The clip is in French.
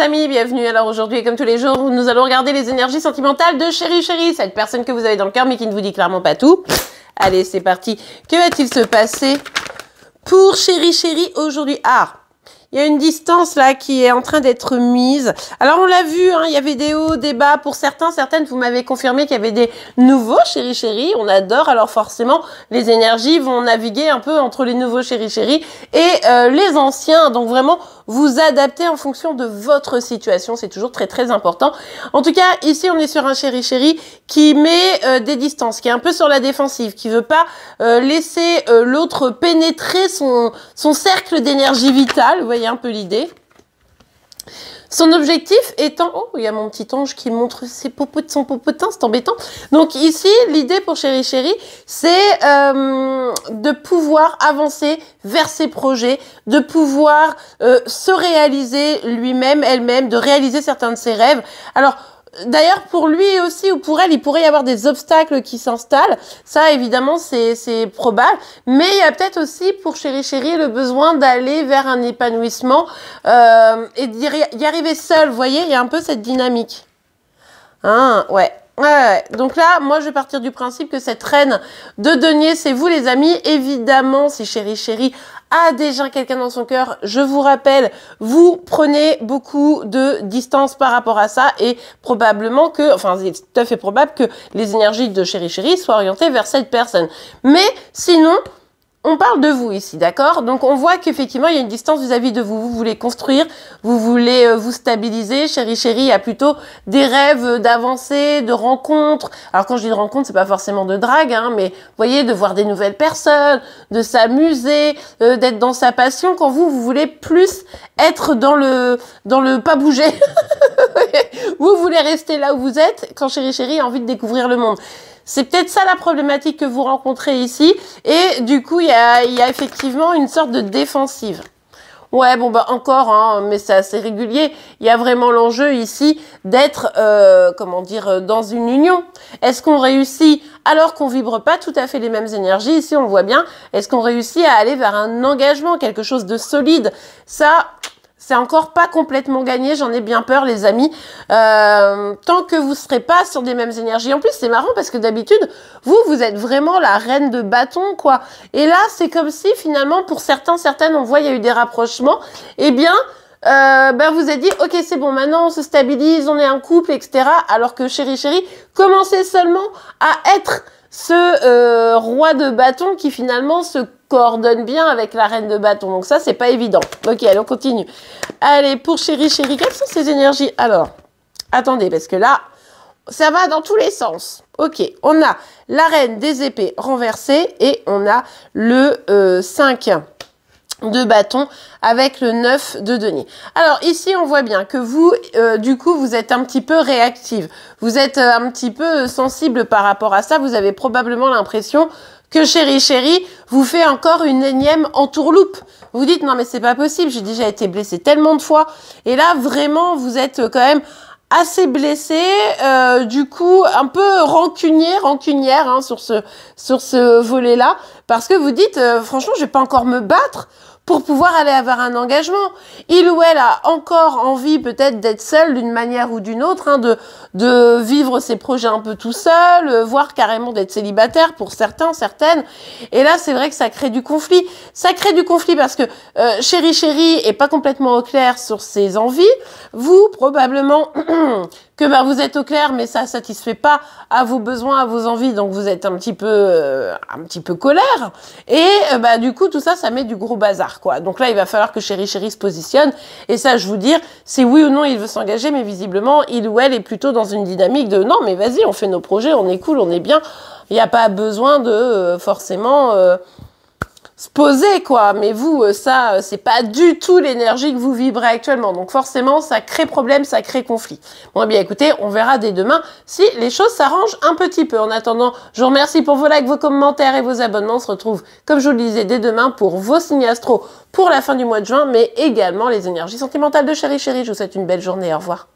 amis, bienvenue. Alors aujourd'hui, comme tous les jours, nous allons regarder les énergies sentimentales de Chéri Chéri, cette personne que vous avez dans le cœur mais qui ne vous dit clairement pas tout. Allez, c'est parti. Que va-t-il se passer pour Chéri Chéri aujourd'hui Ah, il y a une distance là qui est en train d'être mise. Alors on l'a vu, hein, il y avait des hauts, des bas pour certains, certaines. Vous m'avez confirmé qu'il y avait des nouveaux chéri chéri. On adore. Alors forcément, les énergies vont naviguer un peu entre les nouveaux chéri chéri et euh, les anciens. Donc vraiment, vous adapter en fonction de votre situation. C'est toujours très très important. En tout cas, ici on est sur un chéri chéri qui met euh, des distances, qui est un peu sur la défensive, qui veut pas euh, laisser euh, l'autre pénétrer son, son cercle d'énergie vitale. Vous voyez un peu l'idée. Son objectif étant... Oh, il y a mon petit ange qui montre ses son popotin, c'est embêtant. Donc ici, l'idée pour Chéri Chéri, c'est euh, de pouvoir avancer vers ses projets, de pouvoir euh, se réaliser lui-même, elle-même, de réaliser certains de ses rêves. Alors, D'ailleurs, pour lui aussi ou pour elle, il pourrait y avoir des obstacles qui s'installent. Ça, évidemment, c'est probable. Mais il y a peut-être aussi, pour Chéri Chéri, le besoin d'aller vers un épanouissement euh, et d'y arriver seul. Vous voyez, il y a un peu cette dynamique. Hein, ouais. Ouais, Donc là, moi, je vais partir du principe que cette reine de denier, c'est vous, les amis. Évidemment, si chérie, chérie a déjà quelqu'un dans son cœur, je vous rappelle, vous prenez beaucoup de distance par rapport à ça et probablement que, enfin, c'est tout à fait probable que les énergies de chérie, chérie soient orientées vers cette personne. Mais sinon, on parle de vous ici, d'accord Donc on voit qu'effectivement, il y a une distance vis-à-vis de vous. Vous voulez construire, vous voulez euh, vous stabiliser. Chérie, chérie, a plutôt des rêves d'avancer, de rencontres. Alors quand je dis de rencontre, c'est pas forcément de drague, hein, mais vous voyez, de voir des nouvelles personnes, de s'amuser, euh, d'être dans sa passion. Quand vous, vous voulez plus être dans le, dans le pas bouger. vous voulez rester là où vous êtes. Quand chéri, chéri a envie de découvrir le monde. C'est peut-être ça la problématique que vous rencontrez ici. Et du coup, il y a, effectivement une sorte de défensive. Ouais, bon bah encore, hein, mais c'est assez régulier. Il y a vraiment l'enjeu ici d'être, euh, comment dire, euh, dans une union. Est-ce qu'on réussit alors qu'on vibre pas tout à fait les mêmes énergies Ici, on voit bien. Est-ce qu'on réussit à aller vers un engagement, quelque chose de solide Ça, c'est encore pas complètement gagné, j'en ai bien peur les amis. Euh, tant que vous serez pas sur des mêmes énergies. En plus, c'est marrant parce que d'habitude, vous, vous êtes vraiment la reine de bâton, quoi. Et là, c'est comme si finalement, pour certains, certaines, on voit, il y a eu des rapprochements. Eh bien, euh, ben vous êtes dit, ok, c'est bon, maintenant on se stabilise, on est un couple, etc. Alors que chérie, chérie, commencez seulement à être ce euh, roi de bâton qui finalement se coordonne bien avec la reine de bâton. Donc ça, c'est pas évident. Ok, allez, on continue. Allez, pour chérie, chérie, quelles sont ces énergies Alors, attendez, parce que là, ça va dans tous les sens. Ok, on a la reine des épées renversée et on a le 5 euh, de bâton avec le 9 de denier. Alors ici on voit bien que vous euh, du coup vous êtes un petit peu réactive, vous êtes euh, un petit peu sensible par rapport à ça, vous avez probablement l'impression que chérie, chérie, vous fait encore une énième entourloupe. Vous dites non mais c'est pas possible, j'ai déjà été blessée tellement de fois et là vraiment vous êtes quand même assez blessée. Euh, du coup un peu rancunier, rancunière hein, sur ce sur ce volet là, parce que vous dites franchement je vais pas encore me battre, pour pouvoir aller avoir un engagement. Il ou elle a encore envie peut-être d'être seul d'une manière ou d'une autre, hein, de, de vivre ses projets un peu tout seul, euh, voire carrément d'être célibataire pour certains, certaines. Et là, c'est vrai que ça crée du conflit. Ça crée du conflit parce que chéri euh, chéri est pas complètement au clair sur ses envies. Vous, probablement, que bah, vous êtes au clair, mais ça satisfait pas à vos besoins, à vos envies, donc vous êtes un petit peu, euh, un petit peu colère. Et euh, bah, du coup, tout ça, ça met du gros bazar, quoi. Donc là, il va falloir que Chéri Chéri se positionne. Et ça, je vous dire, c'est oui ou non, il veut s'engager, mais visiblement, il ou elle est plutôt dans une dynamique de non, mais vas-y, on fait nos projets, on est cool, on est bien. Il n'y a pas besoin de euh, forcément se poser, quoi. Mais vous, euh, ça, euh, c'est pas du tout l'énergie que vous vibrez actuellement. Donc forcément, ça crée problème, ça crée conflit. Bon, eh bien écoutez, on verra dès demain si les choses s'arrangent un petit peu. En attendant, je vous remercie pour vos likes, vos commentaires et vos abonnements. On se retrouve, comme je vous le disais, dès demain pour vos signes astro pour la fin du mois de juin, mais également les énergies sentimentales de chéri chérie Je vous souhaite une belle journée. Au revoir.